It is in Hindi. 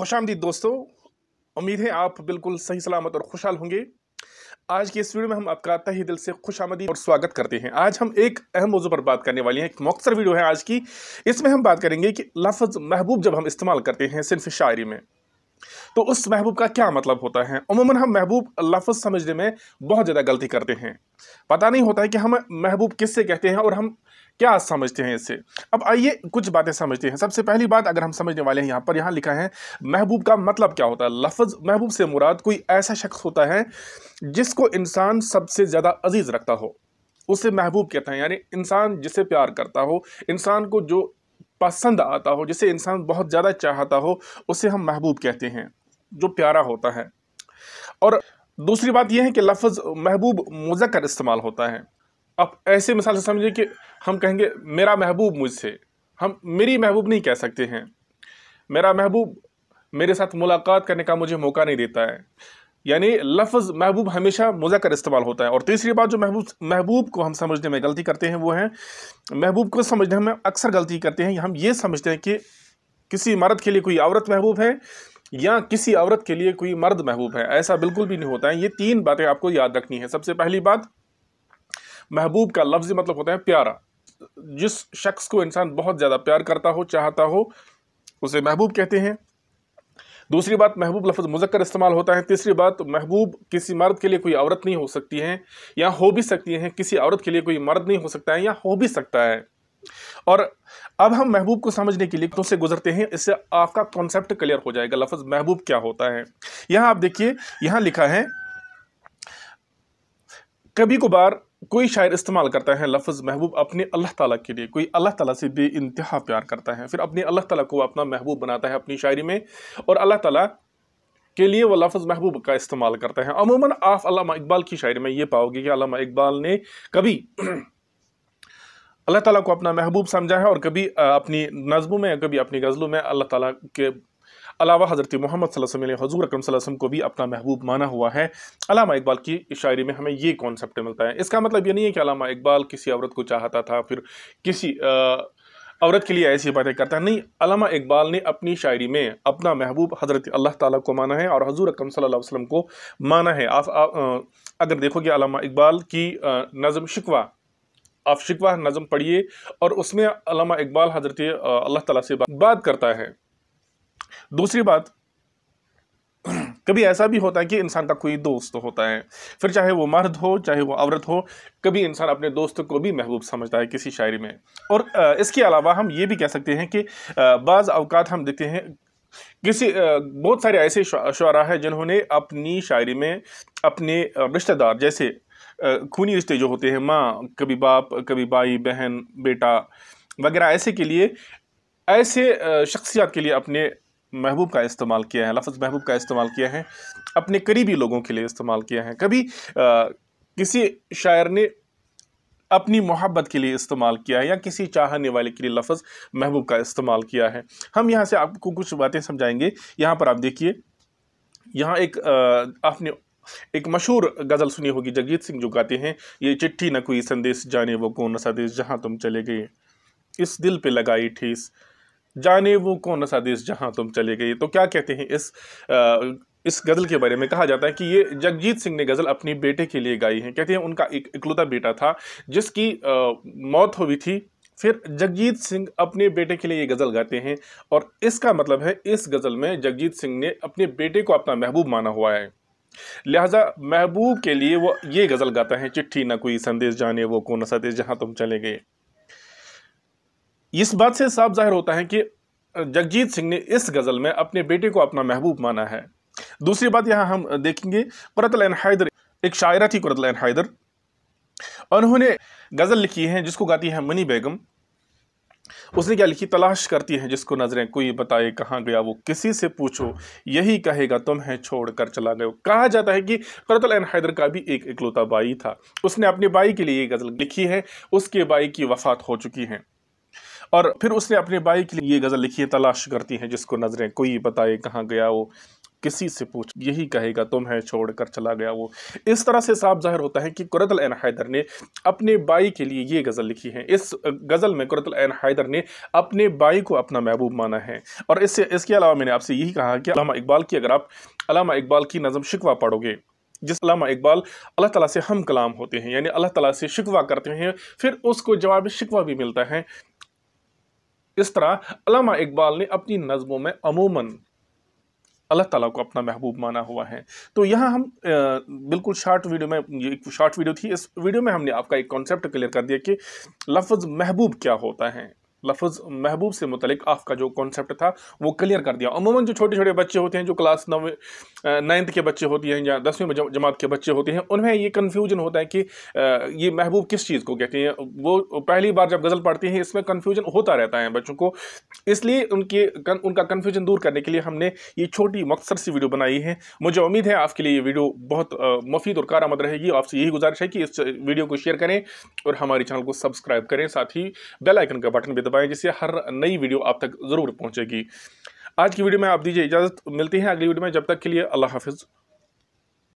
खुश आमदी दोस्तों उम्मीद है आप बिल्कुल सही सलामत और खुशहाल होंगे आज की इस वीडियो में हम आपका तही दिल से खुश आमदी और स्वागत करते हैं आज हम एक अहम मौजू पर बात करने वाले हैं एक मौसर वीडियो है आज की इसमें हम बात करेंगे कि लफ्ज़ महबूब जब हम इस्तेमाल करते हैं सिर्फ शायरी में तो उस महबूब का क्या मतलब होता है अमूमन हम महबूब लफ्ज़ समझने में बहुत ज़्यादा गलती करते हैं पता नहीं होता है कि हम महबूब किससे कहते हैं और हम क्या समझते हैं इससे अब आइए कुछ बातें समझते हैं सबसे पहली बात अगर हम समझने वाले हैं यहाँ पर यहाँ लिखा है महबूब का मतलब क्या होता है लफ्ज़ महबूब से मुराद कोई ऐसा शख्स होता है जिसको इंसान सबसे ज़्यादा अजीज़ रखता हो उसे महबूब कहते हैं यानी इंसान जिसे प्यार करता हो इंसान को जो पसंद आता हो जिसे इंसान बहुत ज़्यादा चाहता हो उसे हम महबूब कहते हैं जो प्यारा होता है और दूसरी बात यह है कि लफ्ज़ महबूब मुजक्कर इस्तेमाल होता है अब ऐसे मिसाल से समझिए कि हम कहेंगे मेरा महबूब मुझसे हम मेरी महबूब नहीं कह सकते हैं मेरा महबूब मेरे साथ मुलाकात करने का मुझे मौका नहीं देता है यानी लफ्ज़ महबूब हमेशा कर इस्तेमाल होता है और तीसरी बात जो महबूब महबूब को हम समझने में गलती करते हैं वो है महबूब को समझने में अक्सर गलती करते हैं हम ये समझते हैं कि किसी मर्द के लिए कोई औरत महबूब है या किसी औरत के लिए कोई मर्द महबूब है ऐसा बिल्कुल भी नहीं होता है ये तीन बातें आपको याद रखनी है सबसे पहली बात महबूब का लफ्ज़ मतलब होता है प्यारा जिस शख्स को इंसान बहुत ज़्यादा प्यार करता हो चाहता हो उसे महबूब कहते हैं दूसरी बात महबूब लफ्ज़ मुजक्कर इस्तेमाल होता है तीसरी बात महबूब किसी मर्द के लिए कोई औरत नहीं हो सकती है या हो भी सकती हैं किसी औरत के लिए कोई मर्द नहीं हो सकता है या हो भी सकता है और अब हम महबूब को समझने के लिए तो से गुजरते हैं इससे आपका कॉन्सेप्ट क्लियर हो जाएगा लफ्ज़ महबूब क्या होता है यहां आप देखिए यहां लिखा है कभी कभार कोई शायर इस्तेमाल करता है लफ्ज़ महबूब अपने अल्लाह ताला के लिए कोई अल्लाह ताला से बे इंतहा प्यार करता है फिर अपने अल्लाह ताला को अपना महबूब बनाता है अपनी शायरी में और अल्लाह ताला के लिए वह लफ्ज़ महबूब का इस्तेमाल करता है अमूमन आफ अल्लामा इकबाल की शायरी में ये पाओगे कि अल्लामा इकबाल ने कभी अल्लाह ताला को अपना महबूब समझा है और कभी अपनी नज़मों में कभी अपनी गज़लों में अल्लाह ताला के अलावा हज़रत मोहम्मद वसल्लम ने हजूर अक्रम को भी अपना महबूब माना हुआ है अलामा इकबाल की शायरी में हमें ये कॉन्सेप्ट मिलता है इसका मतलब ये नहीं है कि अलामा इकबाल किसी औरत को चाहता था फिर किसी औरत के लिए ऐसी बातें करता है नहीं अलामा इकबाल ने अपनी शायरी में अपना महबूब हज़रत अल्लाह ताला को माना है और हजूर अकम सल्लल्लाहु अलैहि वसल्लम को माना है आप, आप अगर देखोगे अलामा इकबाल की नज़म शिकवा आप शिकवा नज़म पढ़िए और उसमें अलामा इकबाल हज़रत अल्लाह ताला से बात करता है दूसरी बात कभी ऐसा भी होता है कि इंसान का कोई दोस्त होता है फिर चाहे वो मर्द हो चाहे वो औरत हो कभी इंसान अपने दोस्त को भी महबूब समझता है किसी शायरी में और इसके अलावा हम ये भी कह सकते हैं कि बाज़ अवकात हम देखते हैं किसी बहुत सारे ऐसे शुरा हैं जिन्होंने अपनी शायरी में अपने रिश्तेदार जैसे खूनी रिश्ते जो होते हैं माँ कभी बाप कभी भाई बहन बेटा वगैरह ऐसे के लिए ऐसे शख्सियात के लिए अपने महबूब का इस्तेमाल किया है लफ्ज़ महबूब का इस्तेमाल किया है अपने करीबी लोगों के लिए इस्तेमाल किया है कभी आ, किसी शायर ने अपनी मोहब्बत के लिए इस्तेमाल किया है या किसी चाहने वाले के लिए लफ्ज़ महबूब का इस्तेमाल किया है हम यहाँ से आपको कुछ बातें समझाएंगे यहाँ पर आप देखिए यहाँ एक आ, आपने एक मशहूर गज़ल सुनी होगी जगजीत सिंह जो गाते हैं ये चिट्ठी न कोई संदेश जाने वो कौन सा देश जहाँ तुम चले गए इस दिल पे लगाई ठीस जाने वो कौन सा देश जहाँ तुम चले गए तो क्या कहते हैं इस आ, इस गज़ल के बारे में कहा जाता है कि ये जगजीत सिंह ने गज़ल अपने बेटे के लिए गाई है कहते हैं उनका एक इकलौता बेटा था जिसकी आ, मौत हो थी फिर जगजीत सिंह अपने बेटे के लिए ये गज़ल गाते हैं और इसका मतलब है इस गज़ल में जगजीत सिंह ने अपने बेटे को अपना महबूब माना हुआ है लिहाजा महबूब के लिए वो ये गज़ल गाता है चिट्ठी ना कोई संदेश जाने वो कौन सा देश जहाँ तुम चले गए इस बात से साफ जाहिर होता है कि जगजीत सिंह ने इस गज़ल में अपने बेटे को अपना महबूब माना है दूसरी बात यहां हम देखेंगे कुरतलैन हैदर एक शायरा थी कुरतलैन हैदर उन्होंने गज़ल लिखी है जिसको गाती है मनी बेगम उसने क्या लिखी तलाश करती है जिसको नजरें कोई बताए कहाँ गया वो किसी से पूछो यही कहेगा तुम है छोड़ कर चला गए कहा जाता है कि करतल एन हैदर का भी एक इकलौता बाई था उसने अपने बाई के लिए ये गज़ल लिखी है उसके बाई की वफात हो चुकी है और फिर उसने अपने भाई के लिए ये गज़ल लिखी है तलाश करती हैं जिसको नज़रें कोई बताए कहाँ गया वो किसी से पूछ यही कहेगा तुम है छोड़ कर चला गया वो इस तरह से साफ जाहिर होता है कि कुरतल एन हैदर ने अपने बाई के लिए ये गज़ल लिखी है इस गज़ल में कुरतल एन हैदर ने अपने बाई को अपना महबूब माना है और इससे इसके अलावा मैंने आपसे यही कहा कि अलामा इकबाल की अगर आप अलामा इकबाल की नज़म शिकवा पढ़ोगे जिस अलामा इकबाल अल्लाह तला से हम कलाम होते हैं यानी अल्लाह तला से शिकवा करते हैं फिर उसको जवाब शिकवा भी मिलता है इस तरह अलामा इकबाल ने अपनी नज़मों में अमूमन अल्लाह ताला को अपना महबूब माना हुआ है तो यहाँ हम बिल्कुल शार्ट वीडियो में ये एक शॉर्ट वीडियो थी इस वीडियो में हमने आपका एक कॉन्सेप्ट क्लियर कर दिया कि लफ्ज़ महबूब क्या होता है लफज महबूब से मुतलिक आपका जो कॉन्सेप्ट था वो क्लियर कर दिया अमूमन जो छोटे छोटे बच्चे होते हैं जो क्लास नौ नाइन्थ के बच्चे होते हैं या दसवीं जमात के बच्चे होते हैं उनमें ये कन्फ्यूजन होता है कि ये महबूब किस चीज़ को कहते हैं वो पहली बार जब गज़ल पढ़ते हैं इसमें कन्फ्यूजन होता रहता है बच्चों को इसलिए उनके कन, उनका कन्फ्यूजन दूर करने के लिए हमने ये छोटी मकसद सी वीडियो बनाई है मुझे उम्मीद है आपके लिए ये वीडियो बहुत मुफीद और कारामद रहेगी आपसे यही गुजारिश है कि इस वीडियो को शेयर करें और हमारे चैनल को सब्सक्राइब करें साथ ही बेलाइकन का बटन भी दबाएं जिससे हर नई वीडियो आप तक ज़रूर पहुँचेगी आज की वीडियो में आप दीजिए इजाज़त मिलती है अगली वीडियो में जब तक के लिए अल्लाह हाफिज़